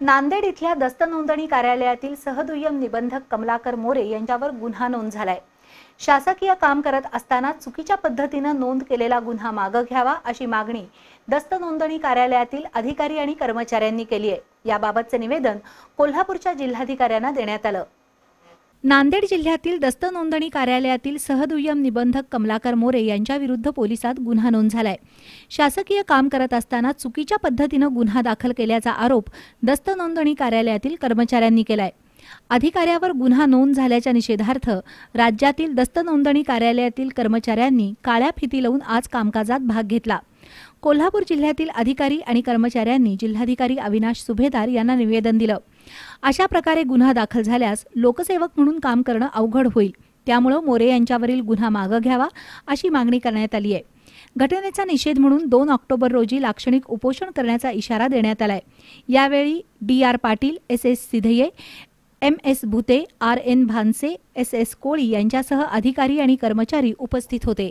नांदेड इथल्या दस्त नोंदणी कार्यालयातील सहदुय्यम निबंधक कमलाकर मोरे यांच्यावर गुन्हा नोंद झालाय शासकीय काम करत असताना चुकीच्या पद्धतीनं नोंद केलेला गुन्हा मागं घ्यावा अशी मागणी दस्त नोंदणी कार्यालयातील अधिकारी आणि कर्मचाऱ्यांनी केली आहे याबाबतचं निवेदन कोल्हापूरच्या जिल्हाधिकाऱ्यांना देण्यात आलं नांदेड जिल्ह्यातील दस्त नोंदणी कार्यालयातील सहदुय्यम निबंधक कमलाकर मोरे यांच्याविरुद्ध पोलिसात गुन्हा नोंद झालाय शासकीय काम करत असताना चुकीच्या पद्धतीनं गुन्हा दाखल केल्याचा आरोप दस्त नोंदणी कार्यालयातील कर्मचाऱ्यांनी केलाय अधिकाऱ्यावर गुन्हा नोंद झाल्याच्या निषेधार्थ राज्यातील दस्त नोंदणी कार्यालयातील कर्मचाऱ्यांनी काळ्या फिती लावून आज कामकाजात भाग घेतला कोल्हापूर जिल्ह्यातील अधिकारी आणि कर्मचाऱ्यांनी जिल्हाधिकारी अविनाश सुभेदार यांना निवेदन दिलं अशा प्रकारे गुन्हा दाखल झाल्यास लोकसेवक म्हणून काम करणं अवघड होईल त्यामुळं मोरे यांच्यावरील गुन्हा मागं घ्यावा अशी मागणी करण्यात आली आहे घटनेचा निषेध म्हणून दोन ऑक्टोबर रोजी लाक्षणिक उपोषण करण्याचा इशारा देण्यात आलाय यावेळी D R Patil S S Sidhaye M S Bhute R N Bhanse S S Koli यांच्यासह अधिकारी आणि कर्मचारी उपस्थित होते